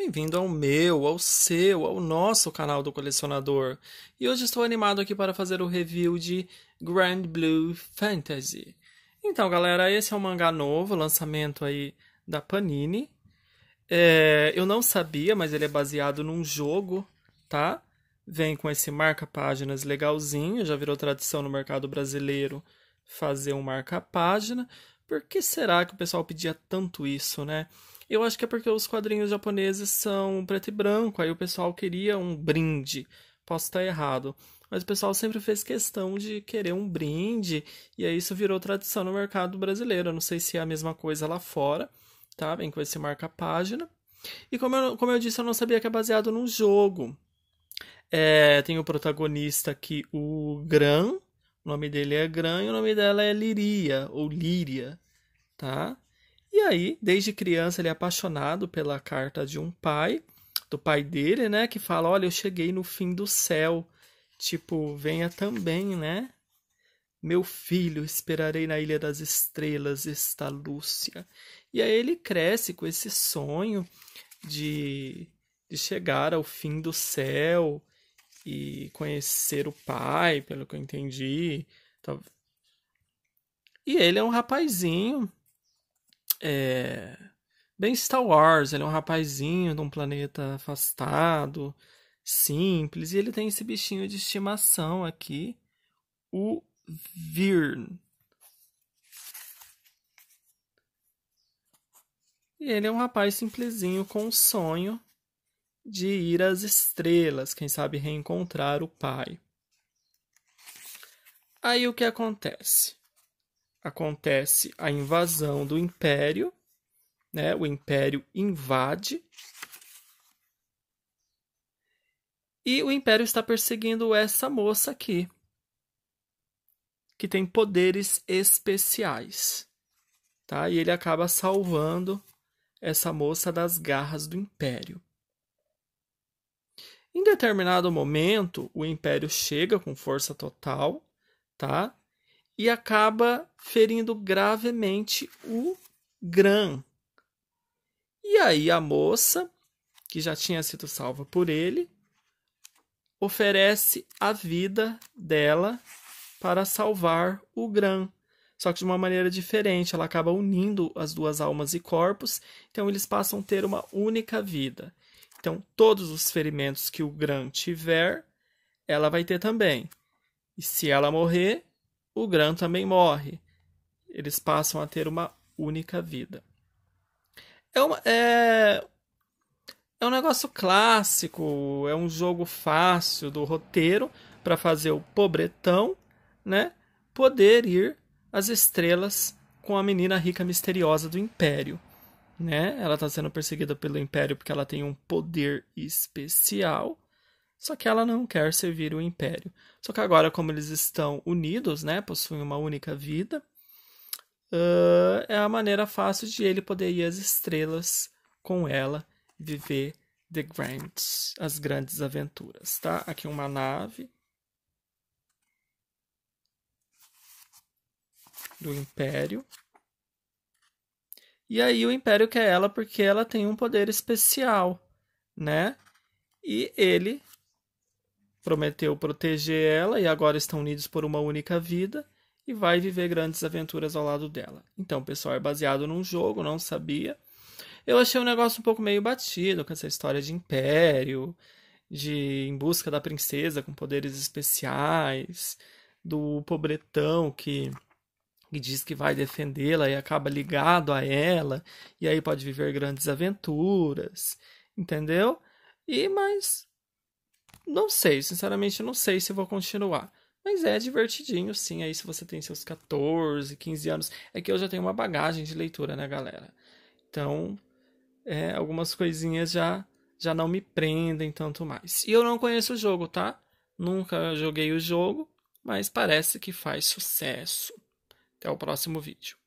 Bem-vindo ao meu, ao seu, ao nosso canal do colecionador. E hoje estou animado aqui para fazer o review de Grand Blue Fantasy. Então, galera, esse é um mangá novo, lançamento aí da Panini. É, eu não sabia, mas ele é baseado num jogo, tá? Vem com esse marca-páginas legalzinho, já virou tradição no mercado brasileiro fazer um marca-página. Por que será que o pessoal pedia tanto isso, né? Eu acho que é porque os quadrinhos japoneses são preto e branco, aí o pessoal queria um brinde. Posso estar errado. Mas o pessoal sempre fez questão de querer um brinde, e aí isso virou tradição no mercado brasileiro. Eu não sei se é a mesma coisa lá fora, tá? Vem com esse marca-página. E como eu, como eu disse, eu não sabia que é baseado num jogo. É, tem o protagonista aqui, o Gran. O nome dele é Gran e o nome dela é Liria, ou Líria, tá? E aí, desde criança, ele é apaixonado pela carta de um pai, do pai dele, né? Que fala: Olha, eu cheguei no fim do céu. Tipo, venha também, né? Meu filho, esperarei na Ilha das Estrelas esta Lúcia. E aí ele cresce com esse sonho de, de chegar ao fim do céu e conhecer o pai, pelo que eu entendi. E ele é um rapazinho é, bem Star Wars, ele é um rapazinho de um planeta afastado, simples, e ele tem esse bichinho de estimação aqui, o Virn. E ele é um rapaz simplesinho com o sonho de ir às estrelas, quem sabe reencontrar o pai. Aí o que acontece? acontece a invasão do império, né? O império invade e o império está perseguindo essa moça aqui, que tem poderes especiais, tá? E ele acaba salvando essa moça das garras do império. Em determinado momento, o império chega com força total, tá? e acaba ferindo gravemente o Gran. E aí a moça, que já tinha sido salva por ele, oferece a vida dela para salvar o Gran. Só que de uma maneira diferente, ela acaba unindo as duas almas e corpos, então eles passam a ter uma única vida. Então, todos os ferimentos que o Gran tiver, ela vai ter também. E se ela morrer, o Gran também morre. Eles passam a ter uma única vida. É, uma, é, é um negócio clássico, é um jogo fácil do roteiro para fazer o pobretão, né, poder ir às estrelas com a menina rica misteriosa do Império, né? Ela está sendo perseguida pelo Império porque ela tem um poder especial só que ela não quer servir o império. Só que agora, como eles estão unidos, né, possuem uma única vida, uh, é a maneira fácil de ele poder ir às estrelas com ela viver The Grands, as grandes aventuras, tá? Aqui uma nave do Império. E aí o Império quer ela porque ela tem um poder especial, né? E ele Prometeu proteger ela e agora estão unidos por uma única vida e vai viver grandes aventuras ao lado dela. Então, pessoal, é baseado num jogo, não sabia. Eu achei um negócio um pouco meio batido com essa história de império, de em busca da princesa com poderes especiais, do pobretão que diz que vai defendê-la e acaba ligado a ela e aí pode viver grandes aventuras, entendeu? E mas não sei, sinceramente, não sei se vou continuar. Mas é divertidinho, sim. Aí, se você tem seus 14, 15 anos. É que eu já tenho uma bagagem de leitura, né, galera? Então, é, algumas coisinhas já, já não me prendem tanto mais. E eu não conheço o jogo, tá? Nunca joguei o jogo, mas parece que faz sucesso. Até o próximo vídeo.